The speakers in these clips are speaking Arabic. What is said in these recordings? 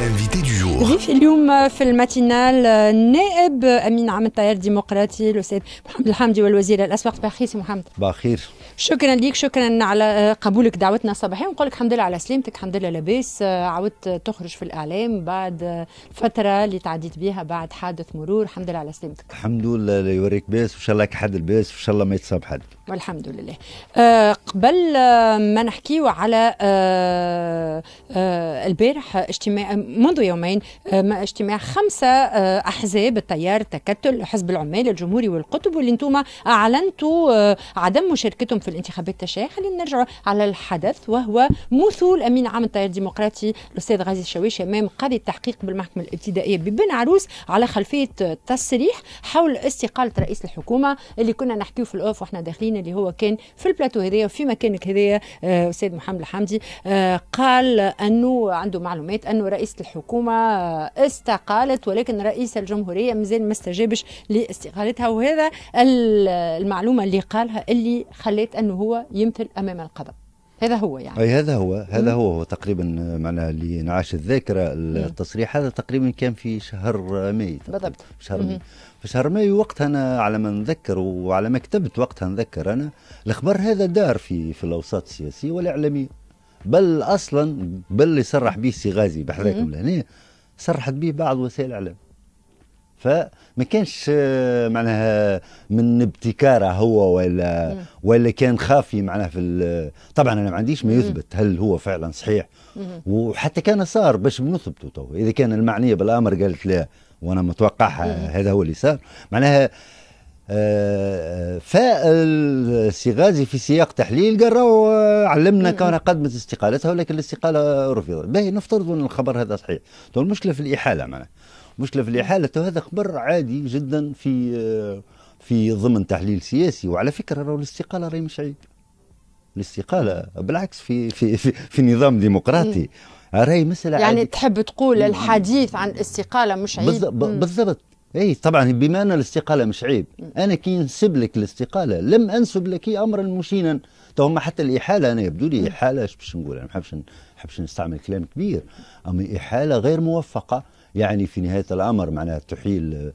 L'invité du jour. Rifilium, euh, fil matinal, euh, Neeb Amin Ahmed Tayar, démocratie, le Seb Mohamed Hamdi, le ministre La soirée, Bachir, Mohamed. Bachir. شكرا ليك شكرا على آه، قبولك دعوتنا الصباحيه ونقول لك الحمد لله على سلامتك الحمد لله لاباس آه، عاودت تخرج في الاعلام بعد فتره اللي تعديت بها بعد حادث مرور الحمد لله على سلامتك الحمد لله يوريك باس وان شاء الله حد الباس وان شاء الله ما يتصاب حد والحمد لله آه قبل آه ما نحكيو على آه آه البارح اجتماع منذ يومين آه اجتماع خمسه آه احزاب التيار التكتل حزب العمال الجمهوري والقطب واللي انتم اعلنتوا آه عدم مشاركتهم في الانتخابات التشريعيه خلينا نرجع على الحدث وهو مثول امين عام التيار الديمقراطي الاستاذ غازي الشويش امام قاضي التحقيق بالمحكمه الابتدائيه ببن عروس على خلفيه تصريح حول استقاله رئيس الحكومه اللي كنا نحكيه في الاوف واحنا داخلين اللي هو كان في البلاتو هذايا وفي مكانك هذايا آه، استاذ محمد الحمدي آه، قال انه عنده معلومات انه رئيس الحكومه آه، استقالت ولكن رئيس الجمهوريه مازال ما استجابش لاستقالتها وهذا المعلومه اللي قالها اللي خلت أنه هو يمثل أمام القضاء هذا هو يعني أي هذا هو هذا هو, هو تقريبا معناها نعاش الذاكره التصريح هذا تقريبا كان في شهر ماي بالضبط شهر ماي في شهر ماي وقتها انا على ما نذكر وعلى ما كتبت وقتها نذكر انا الخبر هذا دار في في الاوساط السياسيه والاعلاميه بل اصلا بل اللي صرح به السي غازي بحذاكم لهنا صرحت به بعض وسائل الاعلام فما كانش آه، معناها من ابتكاره هو ولا ولا كان خافي معناها في طبعا انا ما عنديش ما يثبت هل هو فعلا صحيح وحتى كان صار باش نثبته تو اذا كان المعنيه بالامر قالت لا وانا متوقعها هذا هو اللي صار معناها آه، آه، فالسيغازي في سياق تحليل قال علمنا كان قدمت استقالتها ولكن الاستقاله رفضت باهي نفترض ان الخبر هذا صحيح المشكله في الاحاله معناها مشكله في الاحاله هذا خبر عادي جدا في آه، في ضمن تحليل سياسي وعلى فكره راهو الاستقاله راهي مش عيب الاستقاله بالعكس في في في, في نظام ديمقراطي راهي مساله يعني عادي. تحب تقول الحديث عن الاستقاله مش عيب بالضبط اي طبعا بما ان الاستقاله مش عيب انا كي نسب لك الاستقاله لم انسب لك امرا مشينا تو حتى الاحاله انا يبدو لي احاله باش نقول انا يعني ما نحبش نستعمل كلام كبير اما احاله غير موفقه يعني في نهايه الامر معناها تحيل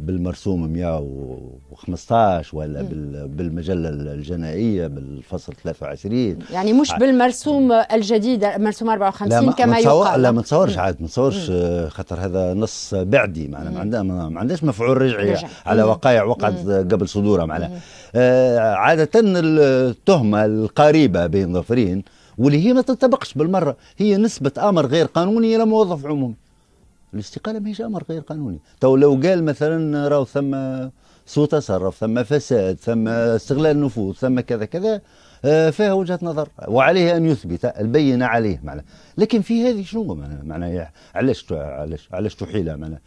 بالمرسوم 115 ولا بالمجله الجنائيه بالفصل 23 يعني مش بالمرسوم الجديد مرسوم 54 كما يقال لا ما تصورش عاد ما تصورش آه، خاطر هذا نص بعدي معناها ما عندها عندهاش مفعول رجعي رجع. على وقائع وقعت قبل صدورها معناها آه عاده التهمه القريبه بين ظفرين واللي هي ما تنطبقش بالمره هي نسبه امر غير قانوني لموظف عمومي الاستقاله ماهيش امر غير قانوني تو لو قال مثلا راهو ثم سوء تصرف ثم فساد ثم استغلال نفوذ ثم كذا كذا آه، فيها وجهه نظر وعليه ان يثبت البينه عليه معناه لكن في هذه شنو معناها معناه علاش علاش علاش تحيلها معناها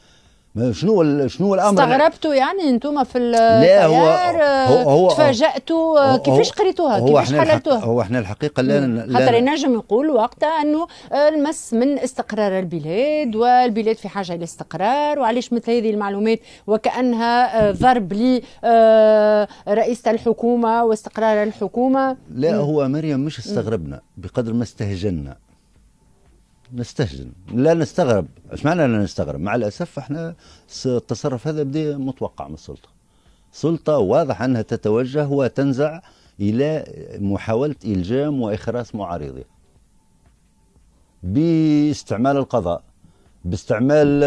شنو شنو الامر استغربتوا يعني انتم في التيار هو هو, هو تفاجاتوا كيفاش قريتوها كيفاش حللتوها هو احنا الحقيقه لا خاطر ينجم يقول وقتها انه المس من استقرار البلاد والبلاد في حاجه الى استقرار وعلاش مثل هذه المعلومات وكانها آه، ضرب لرئيسه آه، الحكومه واستقرار الحكومه لا هو مريم مش استغربنا بقدر ما استهجنا نستهجن لا نستغرب اش معنى لا نستغرب مع الاسف احنا التصرف هذا بدا متوقع من السلطه السلطه واضح انها تتوجه وتنزع الى محاوله الجام واخراس معارضيه باستعمال القضاء باستعمال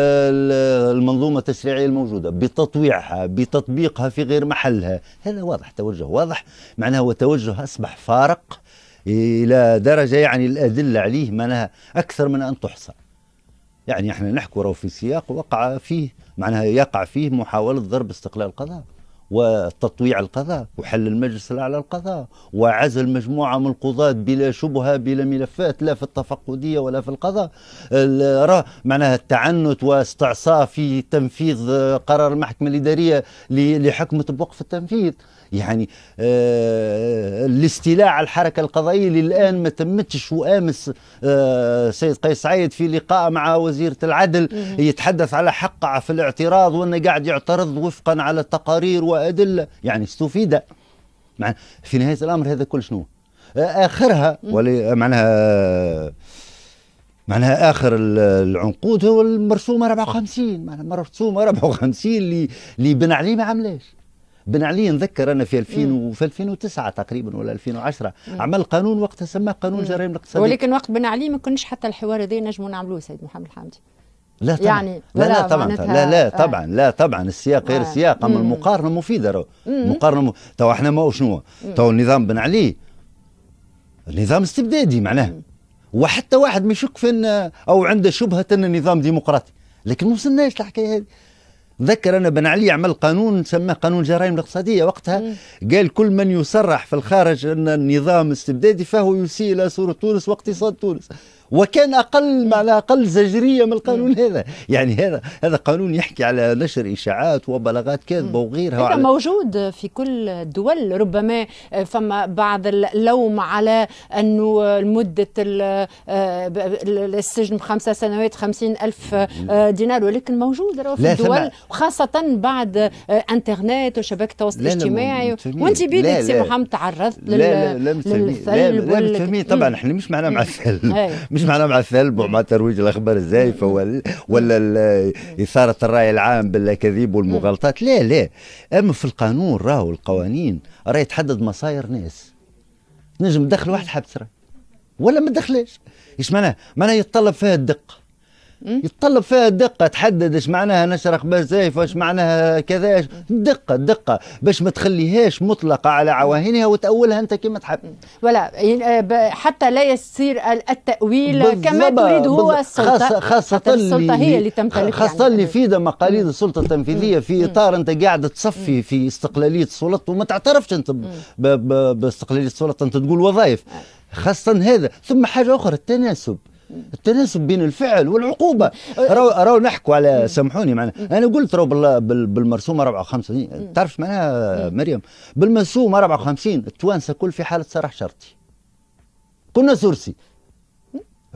المنظومه التشريعيه الموجوده بتطويعها بتطبيقها في غير محلها هذا واضح توجه واضح معناه هو توجه اصبح فارق إلى درجة يعني الأدلة عليه معناها أكثر من أن تحصى يعني احنا نحكي راه في سياق وقع فيه معناها يقع فيه محاولة ضرب استقلال القضاء وتطويع القضاء وحل المجلس الأعلى للقضاء وعزل مجموعة من القضاة بلا شبهة بلا ملفات لا في التفقدية ولا في القضاء معناها التعنت واستعصاء في تنفيذ قرار المحكمة الإدارية لحكمة بوقف التنفيذ يعني آه، الاستيلاء على الحركة القضائية للآن ما تمتش وأمس آه، سيد قيس سعيد في لقاء مع وزيرة العدل يتحدث على حق في الاعتراض وأنه قاعد يعترض وفقا على تقارير وأدلة يعني استفيد في نهاية الأمر هذا كل شنو آخرها معناها معناها اخر العنقود هو المرسومه 54 معناها مرسومه 54 اللي اللي بن علي ما عملاش بن علي نذكر انا في 2000 وفي 2009 تقريبا ولا 2010 مم. عمل قانون وقتها سماه قانون الجرائم الاقتصاديه ولكن وقت بن علي ما كناش حتى الحوار هذا نجموا نعملوه سيد محمد الحمدي لا طبعا يعني لا لا طبعا لا لا آه. طبعا لا طبعا السياق غير السياق آه. اما المقارنه مفيده رو. المقارنه م... تو احنا ما شنو تو النظام بن علي نظام استبدادي معناه وحتى واحد ما يشك في ان او عنده شبهه ان النظام ديمقراطي لكن ما وصلناش للحكايه هذه ذكر انا بن علي عمل قانون سماه قانون الجرائم الاقتصاديه وقتها مم. قال كل من يصرح في الخارج ان النظام استبدادي فهو يسيء الى صوره تونس واقتصاد تونس وكان اقل على اقل زجريه من القانون نعم. هذا يعني هذا هذا قانون يحكي على نشر اشاعات وبلاغات كاذبه وغيرها هذا موجود في كل الدول ربما فما بعض اللوم على انه مده آه، السجن خمسة سنوات خمسين ألف آه، دينار ولكن موجود في الدول وخاصة بعد آه، انترنت وشبكة التواصل الاجتماعي وانت بيدك سي محمد تعرضت للثلب لا لا لا, لا, لا, لا, لا, لا, لا, لا, لا, طبعا احنا مش معنا مع الثلب مش معناه مع الثلب ومع ترويج الاخبار الزائفه نعم. ولا ولا اثاره الراي العام بالاكاذيب والمغالطات لا لا اما في القانون راهو القوانين راه يتحدد مصاير ناس نجم تدخل واحد حبس ولا ما تدخلش ايش معناه معناه يتطلب فيها الدقه يتطلب فيها دقة تحدد ايش معناها نشرق بزايف واش معناها كذا دقة دقة باش ما تخليهاش مطلقة على عواهنها وتأولها أنت كما تحب ولا يعني، آه، حتى لا يصير التأويل كما تريد هو السلطة خاصة, خاصة السلطة هي اللي تمتلك يعني. خاصة اللي في مقاليد السلطة التنفيذية في إطار أنت قاعد تصفي في استقلالية السلطة وما تعترفش أنت باستقلالية السلطة أنت تقول وظائف خاصة هذا ثم حاجة أخرى التناسب التناسب بين الفعل والعقوبه راهو راهو نحكوا على سامحوني معنا انا قلت راهو بالمرسومه 54 تعرف معناها مريم بالمرسومه 54 التوانسه الكل في حاله صراح شرطي كنا سرسي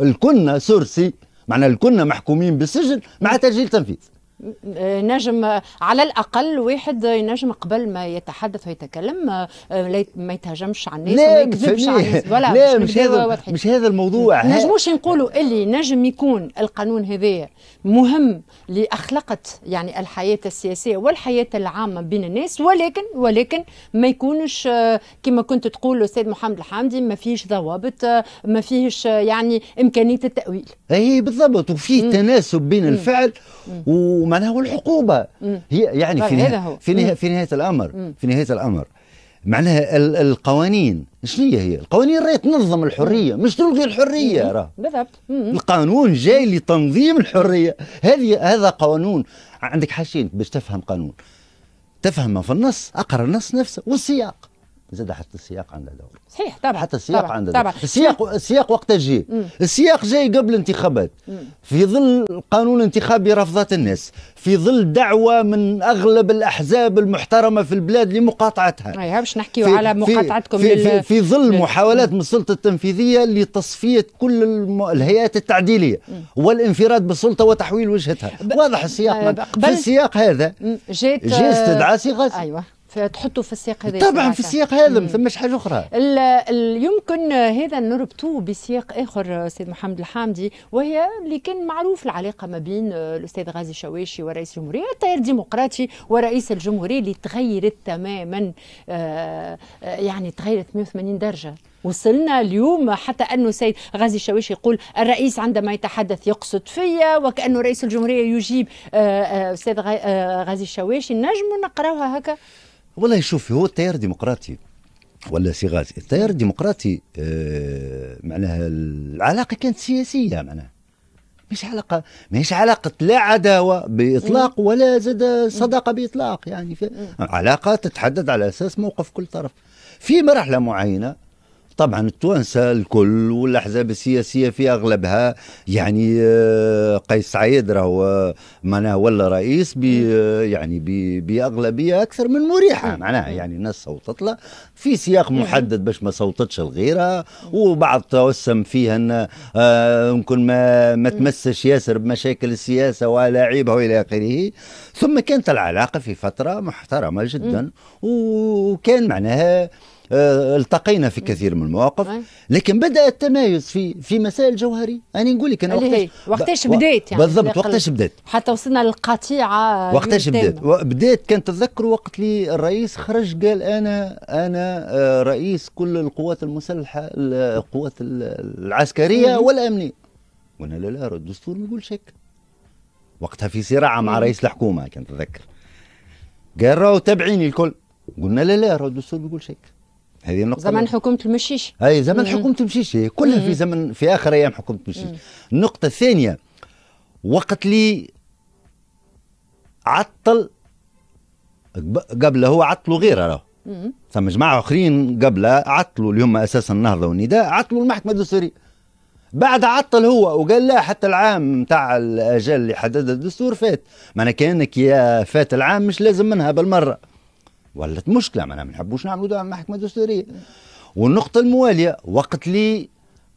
الكنا سرسي معناها الكنا محكومين بالسجن مع تسجيل تنفيذ نجم على الاقل واحد ينجم قبل ما يتحدث ويتكلم آه، ما يتهجمش على الناس وما يكذبش على الناس ولا لا مش, مش هذا مش هذا الموضوع نجموش نقولوا اللي نجم يكون القانون هذايا مهم لاخلقت يعني الحياه السياسيه والحياه العامه بين الناس ولكن ولكن ما يكونش آه، كما كنت تقول الاستاذ محمد الحامدي ما فيش ضوابط آه، ما فيش يعني امكانيه التاويل اي بالضبط وفيه تناسب بين الفعل و معناها هو هي يعني طيب، في نهاية, في نهايه في نهايه الامر في نهايه الامر معناها القوانين شنو هي القوانين راهي تنظم الحريه مش تلغي الحريه راه بالضبط القانون جاي لتنظيم الحريه هذه هذا قانون عندك حاجتين باش تفهم قانون تفهم ما في النص اقرا النص نفسه والسياق زاد حتى السياق عنده دور صحيح طبعا حتى السياق طبعا عنده دور طبعا السياق السياق وقت جاي السياق جاي قبل الانتخابات في ظل قانون انتخابي رفضت الناس في ظل دعوه من اغلب الاحزاب المحترمه في البلاد لمقاطعتها ما أيوة، باش نحكيو على مقاطعتكم في, في, في ظل لل... محاولات من السلطه التنفيذيه لتصفيه كل الم... الهيئات التعديليه مم. والانفراد بالسلطه وتحويل وجهتها ب... واضح السياق آه في السياق هذا جيت جاء استدعاء صيغه ايوه فتحطوا في السياق هذا طبعا في السياق هذا ما ثماش حاجه اخرى يمكن هذا نربطوه بسياق اخر استاذ محمد الحامدي وهي اللي كان معروف العلاقه ما بين آه، الاستاذ غازي شواشي ورئيس الجمهوريه التيار الديمقراطي ورئيس الجمهوريه اللي تغيرت تماما آه، آه، يعني تغيرت 180 درجه وصلنا اليوم حتى أنه سيد غازي الشاويش يقول الرئيس عندما يتحدث يقصد فيا وكأنه رئيس الجمهورية يجيب أستاذ آه، آه، آه، غازي الشاويش نجم نقراوها هكا والله شوفي هو التيار الديمقراطي ولا سي غازي التيار الديمقراطي معناها العلاقه كانت سياسيه معناها مش علاقه مش علاقه لا عداوه باطلاق ولا زاد صداقه باطلاق يعني علاقه تتحدد على اساس موقف كل طرف في مرحله معينه طبعا التوانسه الكل والاحزاب السياسيه في اغلبها يعني آه، قيس سعيد راهو آه، معناها ولا رئيس بي آه، يعني بي باغلبيه اكثر من مريحه معناها يعني الناس صوتت له في سياق محدد باش ما صوتتش الغيره وبعض توسم فيها ان يمكن ما ما تمسش ياسر بمشاكل السياسه ولاعيبها والى اخره ثم كانت العلاقه في فتره محترمه جدا وكان معناها آه، التقينا في كثير من المواقف لكن بدا التمايز في في مسائل جوهري انا نقول لك انا وقتاش وقتاش بدات يعني بالضبط وقتاش بدات حتى وصلنا للقطيعه وقتاش بدات بدات كان تذكر وقت اللي الرئيس خرج قال انا انا آه، رئيس كل القوات المسلحه القوات العسكريه والامنيه قلنا لا لا الدستور ما يقولش هيك وقتها في صراع مع رئيس الحكومه كنت تذكر قال راهو تابعيني الكل قلنا لا لا راهو الدستور ما يقولش هيك هذه النقطة زمن حكومة المشيشي أي زمن حكومة المشيشي إيه، كلها في زمن في آخر أيام حكومة المشيشي النقطة الثانية وقت لي عطل قبله هو عطلوا غيره راه ثم جماعة آخرين قبل عطلوا اللي هما أساسا النهضة والنداء عطلوا المحكمة الدستورية بعد عطل هو وقال لا حتى العام نتاع الاجل اللي حددها الدستور فات معناها كانك يا فات العام مش لازم منها بالمره ولات مشكله معناها ما نحبوش نعملوا دعم محكمه دستوريه والنقطه المواليه وقت لي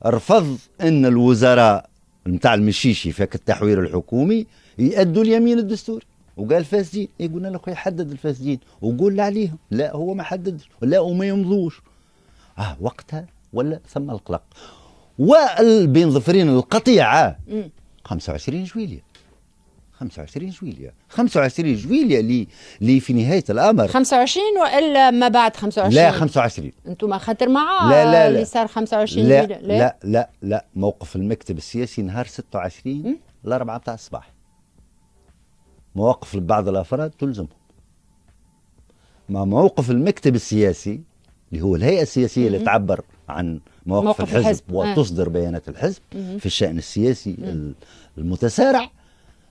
رفض ان الوزراء نتاع المشيشي فك التحوير الحكومي يأدوا اليمين الدستوري وقال فاسدين اي قلنا له خويا حدد الفاسدين وقول عليهم لا هو ما حددش لا وما يمضوش اه وقتها ولا ثم القلق والبين ظفرين القطيعه 25 جويليه 25 جويليا 25 جويليا اللي اللي في نهايه الامر 25 والا ما بعد 25 لا 25 انتم خاطر مع لا لا لا اللي صار 25 لا لا, لا لا لا موقف المكتب السياسي نهار 26 الاربعه بتاع الصباح مواقف بعض الافراد تلزمهم ما موقف المكتب السياسي اللي هو الهيئه السياسيه اللي تعبر عن مواقف, مواقف الحزب, الحزب. آه. وتصدر بيانات الحزب في الشان السياسي المتسارع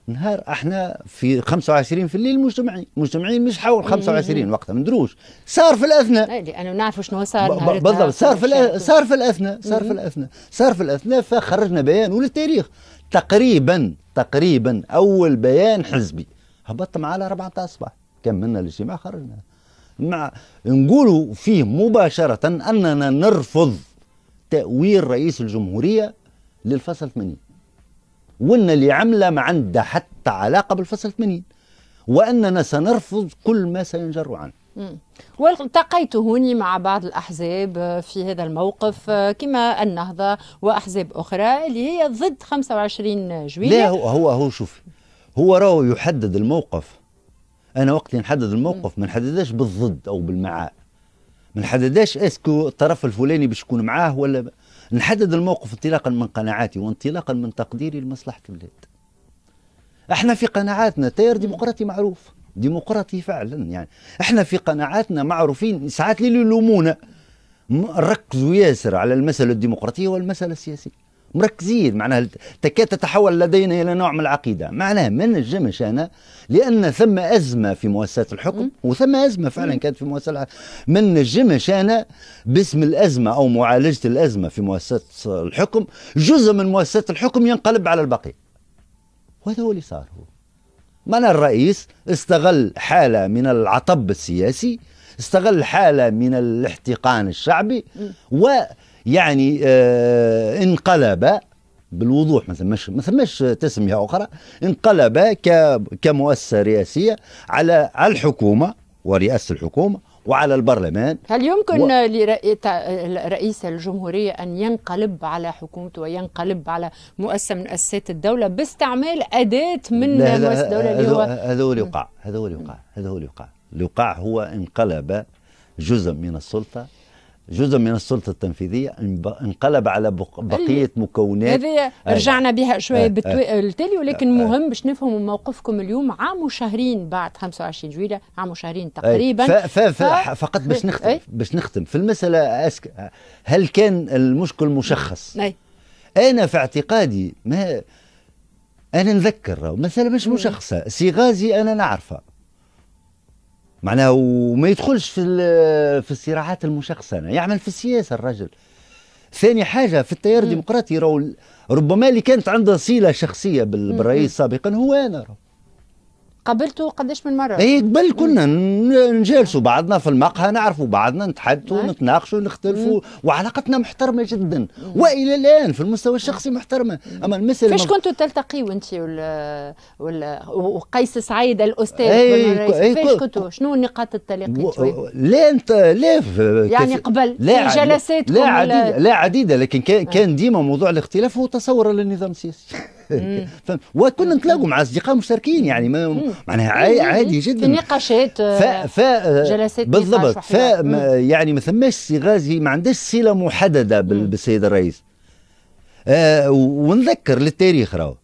نهار احنا في 25 في الليل مجتمعين مجتمعين مش حول 25 وقتها ما ندروش صار في الاثناء انا نعرفوا شنو صار بالضبط صار في صار في الاثناء صار في الاثناء صار في الاثناء فخرجنا بيان وللتاريخ تقريبا تقريبا اول بيان حزبي هبط على 4 تاع الصباح كملنا الاجتماع خرجنا مع نقولوا فيه مباشره اننا نرفض تاويل رئيس الجمهوريه للفصل 80 وان اللي عمله ما عندها حتى علاقه بالفصل 80 واننا سنرفض كل ما سينجر عنه والتقيت هوني مع بعض الأحزاب في هذا الموقف كما النهضة وأحزاب أخرى اللي هي ضد 25 جويلية لا هو هو, هو شوف هو راهو يحدد الموقف أنا وقت نحدد الموقف ما نحددهاش بالضد أو بالمعاء ما نحددهاش اسكو الطرف الفلاني باش يكون معاه ولا نحدد الموقف انطلاقا من قناعاتي وانطلاقا من تقديري لمصلحه البلاد احنا في قناعاتنا تيار ديمقراطي معروف ديمقراطي فعلا يعني احنا في قناعاتنا معروفين ساعات اللي يلومونا ركزوا ياسر على المسألة الديمقراطية والمسألة السياسية مركزين معناها تكاد تتحول لدينا الى نوع من العقيده معناها ما نجمش انا لان ثم ازمه في مؤسسات الحكم وثم ازمه فعلا كانت في مؤسسات الحكم ما نجمش انا باسم الازمه او معالجه الازمه في مؤسسات الحكم جزء من مؤسسات الحكم ينقلب على البقيه وهذا هو اللي صار هو معناها الرئيس استغل حاله من العطب السياسي استغل حاله من الاحتقان الشعبي و يعني آه، انقلب بالوضوح ما ثماش ما ثماش تسميه اخرى انقلب كمؤسسه رئاسيه على على الحكومه ورئاسه الحكومه وعلى البرلمان هل يمكن و... لرئيس الجمهورية أن ينقلب على حكومته وينقلب على مؤسسة من مؤسسات الدولة باستعمال أداة من مؤسسة الدولة اللي هو هذا هو اللي يقع هذا هو اللي يقع هذا هو اللي يقع هو انقلب جزء من السلطة جزء من السلطة التنفيذية انقلب على بقية مكونات هذه رجعنا بها شوية بالتالي ولكن مهم باش نفهموا موقفكم اليوم عام وشهرين بعد 25 جويلة عام وشهرين تقريبا ف... ف... فقط باش نختم باش نختم في المسألة أسك... هل كان المشكل مشخص؟ أي. أنا في اعتقادي ما أنا نذكر مثلا مش مشخصة سي غازي أنا نعرفه معناها وما يدخلش في في الصراعات المشخصنه يعمل في السياسه الرجل ثاني حاجه في التيار الديمقراطي راهو ربما اللي كانت عنده صله شخصيه بالرئيس سابقا هو انا رو. قابلته قداش من مره؟ اي قبل كنا نجالسوا بعضنا في المقهى نعرفوا بعضنا نتحدثوا نتناقشوا نختلفوا وعلاقتنا محترمه جدا والى الان في المستوى الشخصي محترمه اما المثل فاش كنتوا تلتقيوا انت وال... وقيس سعيد الاستاذ اي إيه، فاش كنتوا شنو نقاط التلاقي لا انت لا يعني قبل لا في جلسات لا عديده لا عديده لكن كان, نعم. كان ديما موضوع الاختلاف هو تصور للنظام السياسي وكنا نتلاقوا مع اصدقاء مشتركين يعني ما معناها إيه، إيه، إيه، عادي جدا في نقاشات ف... آه، جلسات بالضبط ف... يعني ما ثماش غازي ما عندهاش صله محدده بال... بالسيد الرئيس آه ونذكر للتاريخ راهو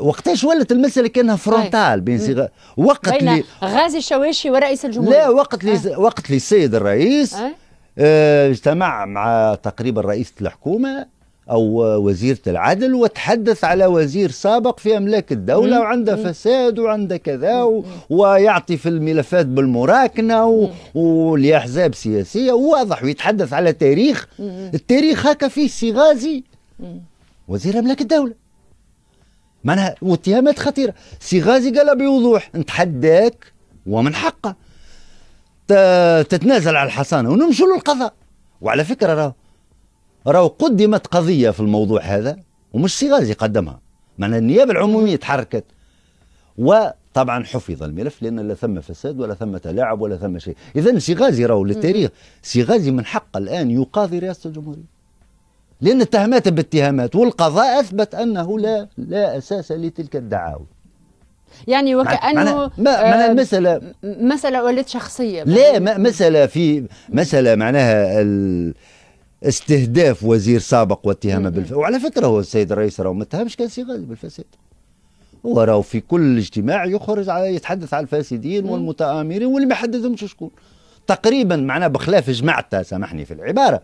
وقتاش ولت المساله كانها فرونتال بين سي وقت لي غازي الشواشي ورئيس الجمهوريه لا وقت لي آه. وقت لي السيد الرئيس آه. آه اجتمع مع تقريبا رئيسه الحكومه أو وزيرة العدل وتحدث على وزير سابق في أملاك الدولة وعنده فساد وعنده كذا و... ويعطي في الملفات بالمراكنة و... ولأحزاب سياسية واضح ويتحدث على تاريخ التاريخ هكا فيه سي غازي وزير أملاك الدولة معناها واتهامات خطيرة سي غازي قالها بوضوح نتحداك ومن حقه تتنازل على الحصانة ونمشوا للقضاء وعلى فكرة راه راهو قدمت قضيه في الموضوع هذا ومش سيغازي قدمها معناها النيابه العموميه تحركت وطبعا حفظ الملف لان لا ثم فساد ولا ثم تلاعب ولا ثم شيء اذا سيغازي راهو للتاريخ سيغازي من حق الان يقاضي رئاسه الجمهوريه لان اتهمات باتهامات والقضاء اثبت انه لا لا اساس لتلك الدعاوى يعني وكانه آه، معناها المساله مساله ولات شخصيه لا مساله في مساله معناها استهداف وزير سابق واتهامه بالفساد وعلى فكره هو السيد الرئيس راه ما اتهمش كان غالي بالفساد هو راه في كل اجتماع يخرج على يتحدث على الفاسدين والمتآمرين واللي ما حددهمش شكون تقريبا معناه بخلاف جماعته سامحني في العباره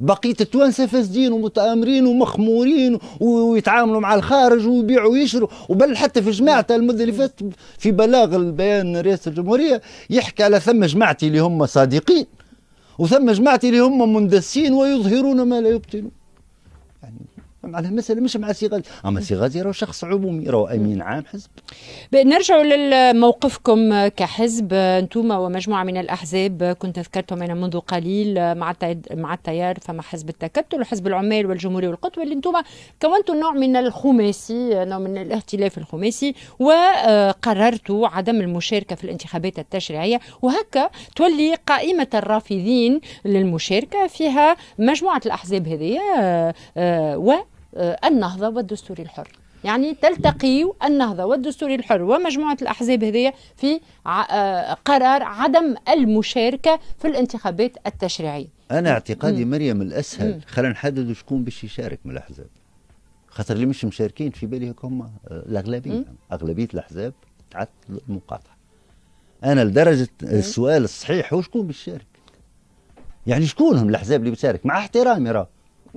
بقيه التوانسه فاسدين ومتآمرين ومخمورين ويتعاملوا مع الخارج ويبيعوا ويشروا وبل حتى في جماعته المده اللي فاتت في بلاغ البيان رئاسه الجمهوريه يحكي على ثم جماعتي اللي هم صادقين وثم جماعة اللي هم مندسين ويظهرون ما لا يبطنون معناها مثلا مش مع سي غازي اما سي غازي راهو شخص عمومي راهو امين عام حزب نرجع لموقفكم كحزب انتم ومجموعه من الاحزاب كنت ذكرتهم انا منذ قليل مع مع التيار فما حزب التكتل وحزب العمال والجمهوريه والقطب اللي انتم كونتوا نوع من الخماسي نوع من الاختلاف الخماسي وقررتوا عدم المشاركه في الانتخابات التشريعيه وهكا تولي قائمه الرافضين للمشاركه فيها مجموعه الاحزاب هذه و آه، آه، آه، النهضة والدستور الحر يعني تلتقي النهضة والدستور الحر ومجموعة الأحزاب هذه في آه، قرار عدم المشاركة في الانتخابات التشريعية أنا اعتقادي مريم الأسهل خلينا نحدد شكون باش يشارك من الأحزاب خاطر اللي مش مشاركين في بالي هم آه، الأغلبية أغلبية الأحزاب تعت المقاطعة أنا لدرجة السؤال الصحيح هو شكون باش يشارك يعني شكونهم الأحزاب اللي بتشارك مع احترامي راه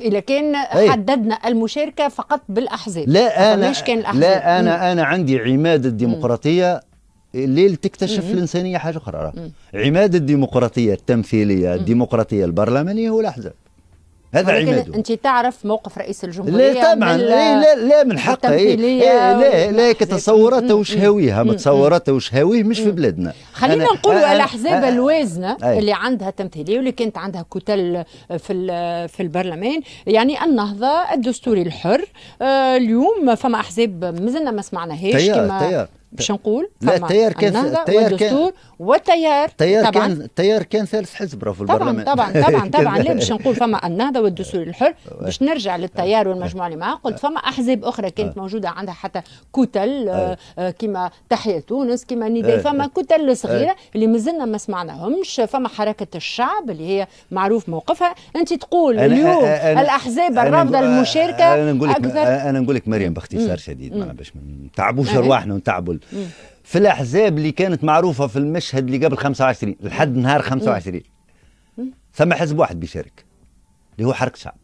إذا كان طيب. حددنا المشاركة فقط بالأحزاب لا أنا كان الأحزاب. لا أنا مم. أنا عندي عماد الديمقراطية الليل تكتشف مم. الإنسانية حاجة أخرى عماد الديمقراطية التمثيلية الديمقراطية البرلمانية هو الأحزاب هذا عماده انت تعرف موقف رئيس الجمهوريه لا طبعا لا لا, لا من حقه إيه, إيه، لا لا تصوراته وش هاويها تصوراته وش هاويه مش في بلادنا خلينا نقولوا الاحزاب الوازنه اللي عندها تمثيليه واللي كانت عندها كتل في في البرلمان يعني النهضه الدستوري الحر آه، اليوم فما احزاب مازلنا ما سمعناهاش تيار تيار باش نقول لا التيار كان التيار والدستور والتيار التيار كان التيار كان ثالث حزب راه في البرلمان طبعا طبعا طبعا لا باش نقول فما النهضه والدستور الحر باش نرجع للتيار والمجموعه اللي معاه قلت فما احزاب اخرى كانت آه. موجوده عندها حتى كتل آه. آه، كما تحيه تونس كما نداء فما كتل صغيره اللي مازلنا ما سمعناهمش فما حركه الشعب اللي هي معروف موقفها انت تقول اليوم الاحزاب الرافضه المشاركه انا نقول لك انا نقول لك مريم باختصار شديد باش ما نتعبوش ارواحنا ونتعبوا في الاحزاب اللي كانت معروفه في المشهد اللي قبل 25 لحد نهار 25 ثم حزب واحد بيشارك اللي هو حركه شعب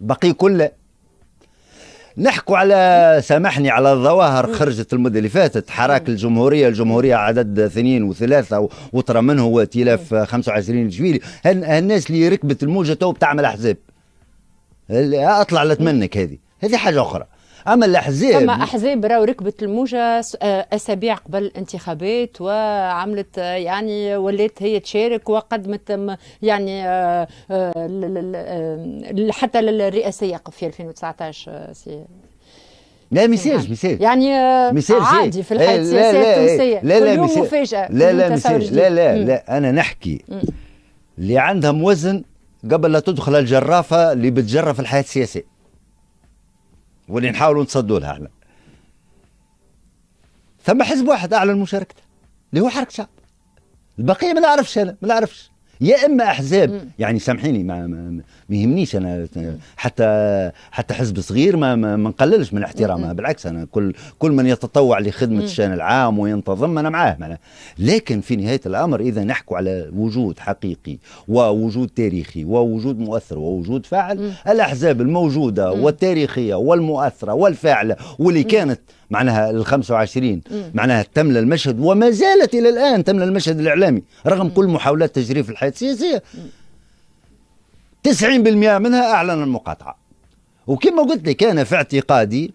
بقي كله نحكوا على سامحني على الظواهر خرجت المده اللي فاتت حراك الجمهوريه الجمهوريه عدد اثنين وثلاثه وطرى منه تلاف 25 جويلي الناس اللي ركبت الموجه تو بتعمل احزاب اطلع لاتمنك هذه هذه حاجه اخرى اما الاحزاب ثم احزاب راهو ركبت الموجه آه، اسابيع قبل الانتخابات وعملت آه، يعني ولات هي تشارك وقدمت يعني آه، حتى للرئاسيه في 2019 لا ميساج ميساج يعني ميساج عادي في الحياه السياسيه التونسيه لا لا مفاجاه لا لا ميساج لا لا لا انا نحكي اللي عندهم وزن قبل لا تدخل الجرافه اللي بتجرف الحياه السياسيه واللي نحاولوا نتصدوا لها احنا ثم حزب واحد اعلن مشاركته اللي هو حركه شعب البقيه ما نعرفش انا ما نعرفش يا اما احزاب مم. يعني سامحيني ما, ما, يهمنيش انا حتى حتى حزب صغير ما ما, نقللش من احترامها بالعكس انا كل كل من يتطوع لخدمه مم. الشان العام وينتظم انا معاه معنا. لكن في نهايه الامر اذا نحكوا على وجود حقيقي ووجود تاريخي ووجود مؤثر ووجود فاعل الاحزاب الموجوده والتاريخيه والمؤثره والفاعله واللي كانت معناها ال 25 معناها تملى المشهد وما زالت الى الان تملى المشهد الاعلامي رغم كل محاولات تجريف الحياه السياسيه 90% منها اعلن المقاطعه وكما قلت لك انا في اعتقادي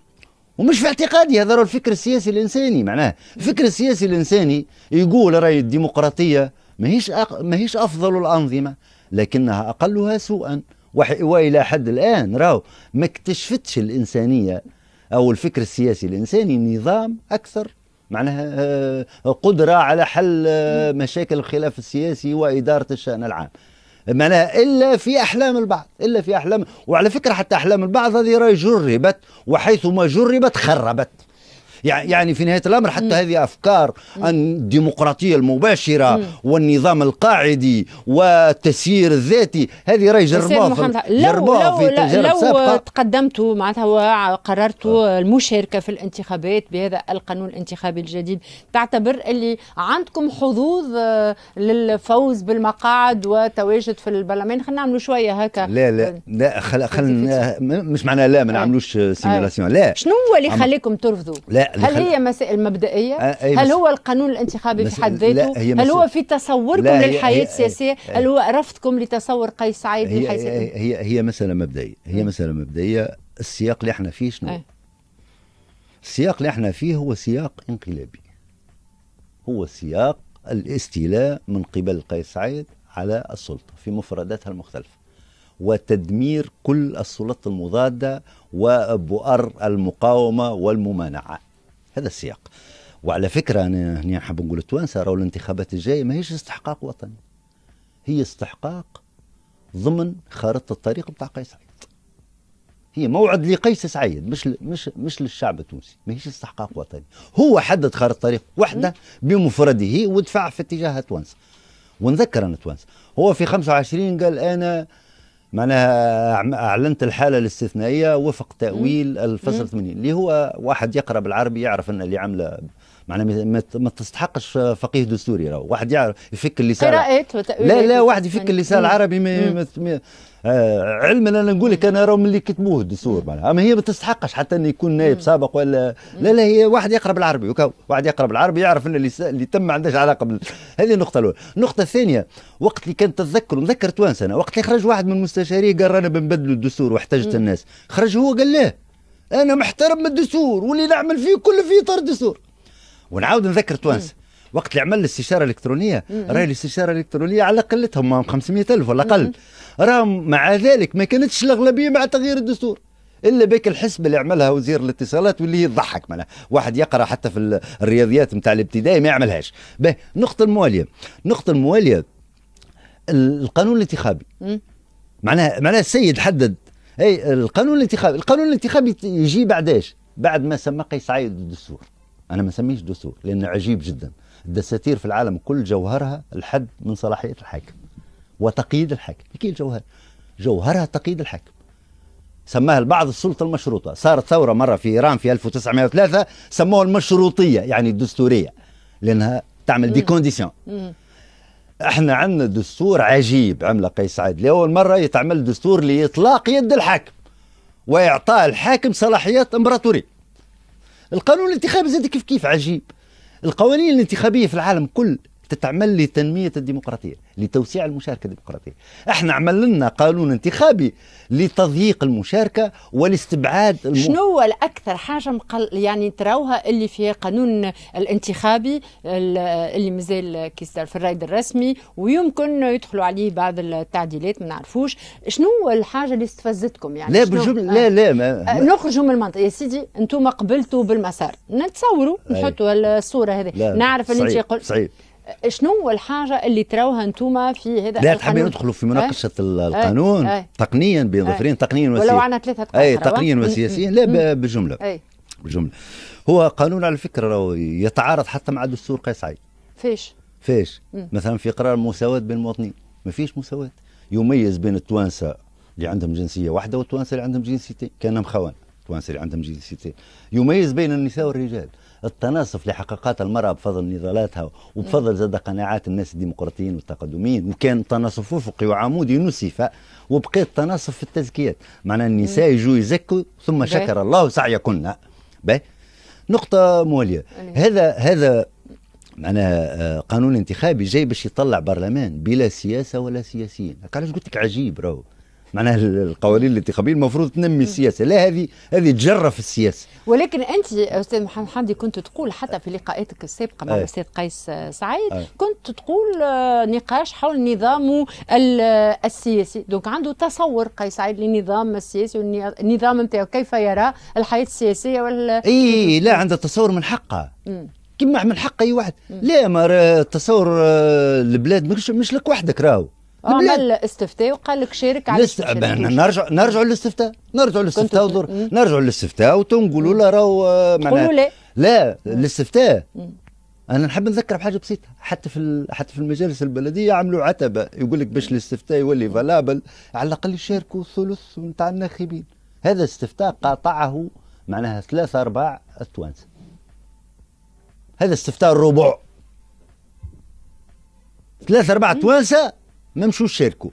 ومش في اعتقادي هذا الفكر السياسي الانساني معناه الفكر السياسي الانساني يقول راي الديمقراطيه ماهيش أق... ماهيش افضل الانظمه لكنها اقلها سوءا وح... والى حد الان راهو ما اكتشفتش الانسانيه أو الفكر السياسي الإنساني نظام أكثر معناها آه، قدرة على حل آه، مشاكل الخلاف السياسي وإدارة الشأن العام معناها الا في احلام البعض الا في احلام وعلى فكره حتى احلام البعض هذه راهي جربت وحيثما جربت خربت يعني في نهايه الامر حتى هذه افكار الديمقراطيه المباشره والنظام القاعدي والتسيير الذاتي هذه راهي جربوها جربوها في تجارب لو سابقه لو تقدمت معناتها وقررت المشاركه في الانتخابات بهذا القانون الانتخابي الجديد تعتبر اللي عندكم حظوظ آه، للفوز بالمقاعد وتواجد في البرلمان خلينا نعملوا شويه هكا لا لا لا خل خل مش معناها لا ما آه. نعملوش سيمولاسيون آه. لا شنو هو اللي خليكم ترفضوا لا هل هي مبدئيه أه هل هو القانون الانتخابي في حد ذاته؟ هل هو في تصوركم للحياه السياسيه؟ هل هو رفضكم لتصور قيس سعيد هي هي, هي هي مساله مبدئيه، هي مساله مبدئيه السياق اللي احنا فيه شنو؟ السياق اللي احنا فيه هو سياق انقلابي. هو سياق الاستيلاء من قبل قيس سعيد على السلطه في مفرداتها المختلفه. وتدمير كل السلطات المضاده وبؤر المقاومه والممانعه هذا السياق وعلى فكرة أنا هنا حاب نقول التوانسة راهو الانتخابات الجاية ماهيش استحقاق وطني هي استحقاق ضمن خارطة الطريق بتاع قيس سعيد هي موعد لقيس سعيد مش مش مش للشعب التونسي ماهيش استحقاق وطني هو حدد خارطة الطريق وحدة بمفرده ودفع في اتجاه تونس ونذكر أنا تونس هو في 25 قال أنا معناها اعلنت الحاله الاستثنائيه وفق تاويل الفصل 80 اللي هو واحد يقرا بالعربي يعرف ان اللي عامله معناها ما تستحقش فقيه دستوري راه واحد يعرف يفك اللسان قراءات لا لا واحد يفك اللسان العربي ما آه علما انا نقول لك انا راه ملي كتبوه الدستور معناها اما هي ما تستحقش حتى ان يكون نائب سابق ولا لا لا هي واحد يقرا بالعربي واحد يقرا بالعربي يعرف ان اللي, اللي تم ما عندهاش علاقه بال... هذه النقطه الاولى النقطه الثانيه وقت اللي كانت تتذكر نذكر توانسه انا وقت اللي خرج واحد من المستشارين قال رانا بنبدلوا الدستور واحتجت الناس خرج هو قال له انا محترم من الدستور واللي نعمل فيه كله فيه اطار الدستور ونعاود نذكر توانسه وقت اللي عمل الاستشاره الالكترونيه راهي الاستشاره الالكترونيه على قلتهم 500 الف ولا اقل راهم مع ذلك ما كانتش الاغلبيه مع تغيير الدستور الا بك الحسبه اللي عملها وزير الاتصالات واللي يضحك معناها واحد يقرا حتى في الرياضيات نتاع الابتدائي ما يعملهاش به النقطه المواليه النقطه المواليه القانون الانتخابي معناها معناها السيد حدد اي القانون الانتخابي القانون الانتخابي يجي بعد ايش بعد ما سمى قيس عايد الدستور انا ما سميش دستور لانه عجيب جدا الدساتير في العالم كل جوهرها الحد من صلاحية الحاكم وتقييد الحاكم كي الجوهر جوهرها تقييد الحاكم سماها البعض السلطة المشروطة صارت ثورة مرة في إيران في 1903 سموها المشروطية يعني الدستورية لأنها تعمل دي كونديسيون احنا عندنا دستور عجيب عمله قيس سعيد لأول مرة يتعمل دستور لإطلاق يد الحاكم وإعطاء الحاكم صلاحيات إمبراطورية القانون الانتخابي زاد كيف كيف عجيب القوانين الانتخابية في العالم كل تتعمل لتنمية الديمقراطية لتوسيع المشاركة الديمقراطية احنا عملنا قانون انتخابي لتضييق المشاركة والاستبعاد الم... شنو الأكثر حاجة مقل... يعني تراوها اللي في قانون الانتخابي اللي مازال كيستر في الرايد الرسمي ويمكن يدخلوا عليه بعض التعديلات ما نعرفوش شنو الحاجة اللي استفزتكم يعني لا بالجملة آه، لا لا آه، ما... نخرجوا من المنطقة يا سيدي انتم قبلتوا بالمسار نتصوروا نحطوا الصورة هذه نعرف اللي انت يقول صحيح شنو الحاجه اللي تراوها انتم في هذا لا تحبين ندخلوا في مناقشه أي؟ القانون أي؟ تقنيا بين ظفرين تقنيا وسياسيا ولو عندنا ثلاثه اي تقنيا وسياسيا لا بالجمله أي. بالجمله هو قانون على فكره يتعارض حتى مع الدستور عيد فيش فيش مم. مثلا في قرار مساواه بين المواطنين ما فيش مساواه يميز بين التوانسه اللي عندهم جنسيه واحده والتوانسه اللي عندهم جنسيتين كانهم خوان التوانسه اللي عندهم جنسيتين يميز بين النساء والرجال التناصف لحقيقات المرأة بفضل نضالاتها وبفضل زاد قناعات الناس الديمقراطيين والتقدميين وكان تناصف أفقي وعمودي نسف وبقي التناصف في التزكيات معنا النساء يجوا يزكوا ثم شكر الله سعيكن نقطة موالية هذا هذا معناها آه، قانون انتخابي جاي باش يطلع برلمان بلا سياسة ولا سياسيين علاش قلت لك عجيب راهو معناها القوانين الانتخابيه المفروض تنمي السياسه لا هذه هذه تجرف السياسه ولكن انت استاذ محمد حمدي كنت تقول حتى في لقاءاتك السابقه مع آه. الاستاذ قيس سعيد آه. كنت تقول آه، نقاش حول نظامه السياسي دونك عنده تصور قيس سعيد للنظام السياسي والنظام نتاعو كيف يرى الحياه السياسيه وال اي لا عنده تصور من حقه كما من حق اي واحد لا ما التصور البلاد مش, مش لك وحدك راهو عمل آه، استفتاء وقال لك شارك على لست... نرجع نرجع للاستفتاء نرجع للاستفتاء ودور نرجع للاستفتاء وتنقولوا له راهو آه، معناها لا لا الاستفتاء انا نحب نذكر بحاجه بسيطه حتى في حتى في المجالس البلديه عملوا عتبه يقول لك باش الاستفتاء يولي فالابل على الاقل يشاركوا ثلث نتاع الناخبين هذا الاستفتاء قاطعه معناها ثلاثة أرباع التوانسة هذا استفتاء الربع ثلاثة أرباع التوانسة ما مشوش شاركوا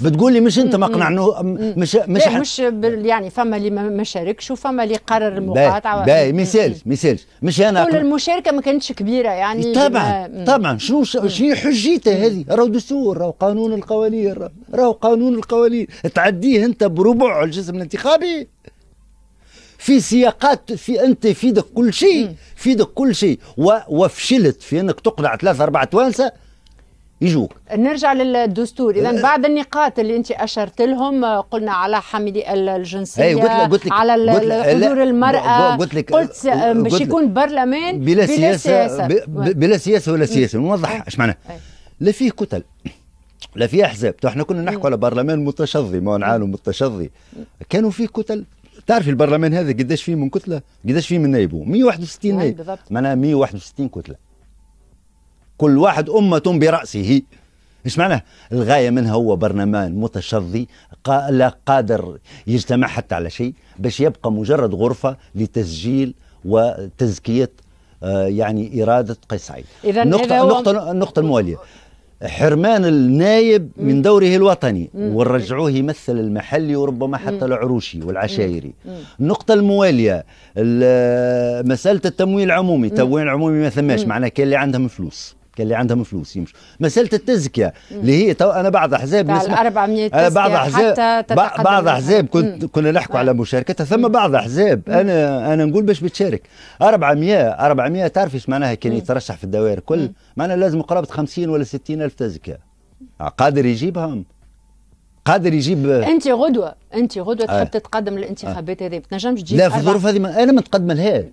بتقولي مش انت ما اقنعناه مش مش مش يعني فما اللي ما شاركش وفما اللي قرر المقاطعه باهي ما يسالش ما يسالش مش انا كل المشاركه ما كانتش كبيره يعني طبعا طبعا شنو شنو حجيته هذه راهو دستور راهو قانون القوانين راهو قانون القوانين تعديه انت بربع الجسم الانتخابي في سياقات في انت في كل شيء في كل شيء وفشلت في انك تقنع ثلاثه اربعه توانسه يجوك نرجع للدستور اذا أه. بعد النقاط اللي انت اشرت لهم قلنا على حاملي الجنسيه أي قلت لك قلت لك على حضور المراه قلت لك قلت باش يكون برلمان بلا, سياسه, بلا سياسه ولا سياسه نوضح اش معناها لا فيه كتل لا فيه احزاب احنا كنا نحكوا على برلمان متشظي ما نعانوا متشظي كانوا فيه كتل تعرف البرلمان هذا قداش فيه من كتله قداش فيه من نائبه 161 نائب معناها 161 كتله كل واحد أمة برأسه ايش معناه؟ الغايه منها هو برلمان متشظي لا قادر يجتمع حتى على شيء باش يبقى مجرد غرفه لتسجيل وتزكيه آه، يعني اراده قيس سعيد. اذا النقطه النقطه المواليه حرمان النايب من دوره الوطني ورجعوه يمثل المحلي وربما حتى العروشي والعشائري النقطة الموالية مسألة التمويل العمومي التمويل العمومي ما ثماش معناه كان اللي عندهم فلوس كان اللي عندهم فلوس يمشوا مساله التزكيه اللي هي تو انا بعض احزاب نسمع 400 آه، بعض احزاب بعض احزاب كنت كنا نحكوا على مشاركتها ثم بعض احزاب انا انا نقول باش بتشارك 400 400 تعرف ايش معناها كان يترشح في الدوائر كل معناها لازم قرابه 50 ولا 60 الف تزكيه آه، قادر يجيبهم قادر يجيب انت غدوه انت غدوه تحب آه. تتقدم للانتخابات هذه ما تنجمش تجيب لا في الظروف هذه انا ما نتقدم لها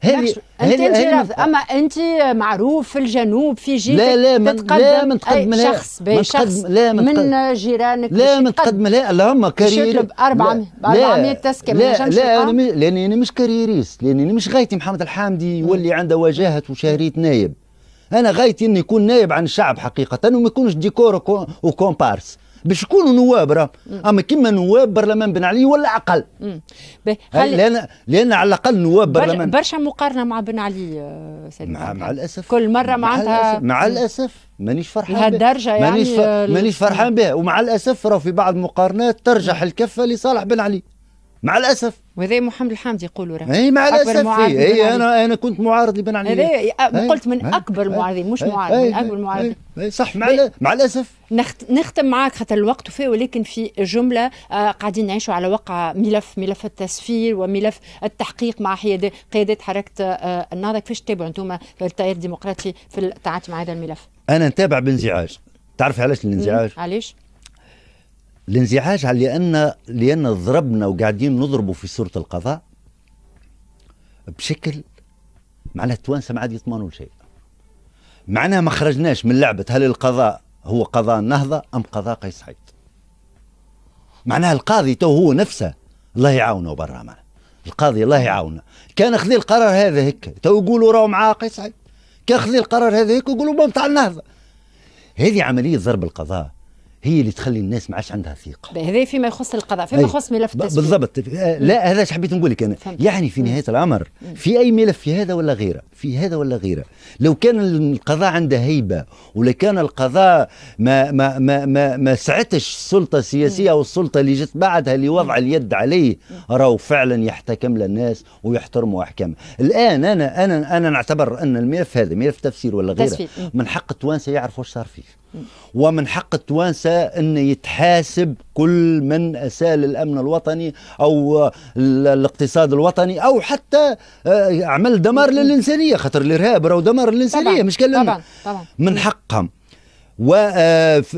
هذه انت اما انت معروف في الجنوب في جيلك لا لا من تتقدم لا من تقدم لا شخص شخص لا من, من جيرانك لا من تقدم لا اللهم كارير تطلب 400 تسكه لا لا انا لاني انا مش كاريريست لاني انا مش غايتي محمد الحامدي يولي عنده وجاهه وشهريه نايب انا غايتي اني يكون نايب عن الشعب حقيقه وما يكونش ديكور وكومبارس باش يكونوا نواب راه اما كيما نواب برلمان بن علي ولا اقل هل... لان لان على الاقل نواب برلمان برشا مقارنه مع بن علي آه، سيدي مع, مع الاسف كل مره معناتها مع الاسف مانيش فرحان لهالدرجه يعني مانيش ف... يعني، آه، مانيش فرحان بها ومع الاسف راه في بعض المقارنات ترجح الكفه لصالح بن علي مع الاسف وهذا محمد الحامد يقولوا راه اي مع الاسف اي انا انا كنت معارض لبن علي هذا قلت من اكبر المعارضين مش معارض من اكبر المعارضين صح مع مع الاسف نخت... نختم معك خاطر الوقت وفي ولكن في جمله آه قاعدين نعيشوا على وقع ملف ملف التسفير وملف التحقيق مع حياد... قيادات حركه آه النهضه كيفاش تتابعوا انتم التيار الديمقراطي في التعاطي مع هذا الملف؟ انا نتابع بانزعاج تعرف علاش الانزعاج؟ علاش؟ الانزعاج على لان لان ضربنا وقاعدين نضربوا في صوره القضاء بشكل معناه التوانسه ما عاد يطمنوا لشيء معناه ما خرجناش من لعبه هل القضاء هو قضاء النهضه ام قضاء قيس حيد معناه القاضي تو هو نفسه الله يعاونه برا معنا القاضي الله يعاونه كان خذي القرار هذا هيك تو يقولوا راهو مع قيس حيد كان خذي القرار هذا هيك يقولوا بوم تاع النهضه هذه عمليه ضرب القضاء هي اللي تخلي الناس ما عادش عندها ثقه هذا فيما يخص القضاء فيما يخص ملف التسويق بالضبط لا هذا حبيت نقول لك انا فهمت. يعني في نهايه الامر في اي ملف في هذا ولا غيره في هذا ولا غيره لو كان القضاء عنده هيبه ولا كان القضاء ما ما ما ما, ما سعتش السلطه السياسيه او السلطه اللي جت بعدها لوضع اليد عليه راهو فعلا يحتكم للناس ويحترموا احكام الان انا انا انا نعتبر ان الملف هذا ملف تفسير ولا غيره من حق التوانسه يعرفوا واش صار فيه ومن حق التوانسة أن يتحاسب كل من أساء الأمن الوطني أو الاقتصاد الوطني أو حتى آه، عمل دمار للإنسانية خاطر الإرهاب أو دمار للإنسانية طبعًا مش كلام طبعًا طبعًا من حقهم و آه،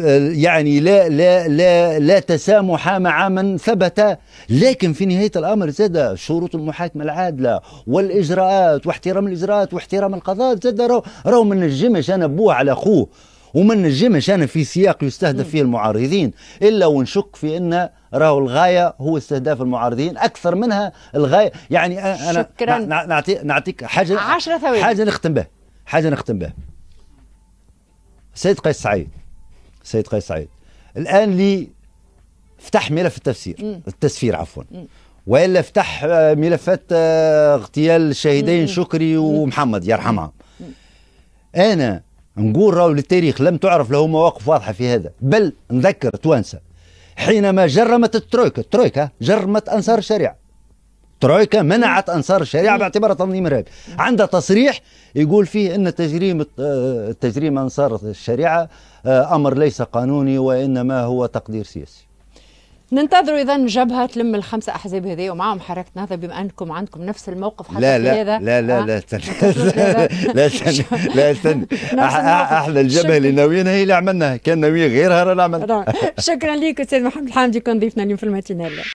آه، يعني لا لا لا لا تسامح مع من ثبت لكن في نهايه الامر زاد شروط المحاكمه العادله والاجراءات واحترام الاجراءات واحترام القضاء زاد راهو ما نجمش انا بوه على اخوه وما نجمش انا في سياق يستهدف فيه المعارضين الا ونشك في ان راهو الغايه هو استهداف المعارضين اكثر منها الغايه يعني انا شكرا نعطيك نعطيك حاجه 10 ثواني حاجه نختم بها حاجه نختم بها سيد قيس سعيد سيد قيس سعيد الان لي فتح ملف التفسير مم. التسفير عفوا مم. والا فتح آه، ملفات آه، اغتيال الشهيدين شكري ومحمد يرحمهم انا نقول راهو للتاريخ لم تعرف له مواقف واضحه في هذا بل نذكر توانسه حينما جرمت الترويكا الترويكا جرمت انصار الشريعه ترويكا منعت انصار الشريعه باعتبارها تنظيم ارهابي عندها تصريح يقول فيه ان تجريم آه، تجريم انصار الشريعه آه، امر ليس قانوني وانما هو تقدير سياسي ننتظر اذا جبهه تلم الخمسه احزاب هذه ومعهم حركه نهضه بما انكم عندكم نفس الموقف حتى لا لا لا لا لا استنى لا استنى لا استنى احلى الجبهه اللي ناويينها هي اللي عملناها كان ناويين غيرها لا عملناها شكرا لك استاذ محمد الحامدي كان ضيفنا اليوم في الماتينال نعم.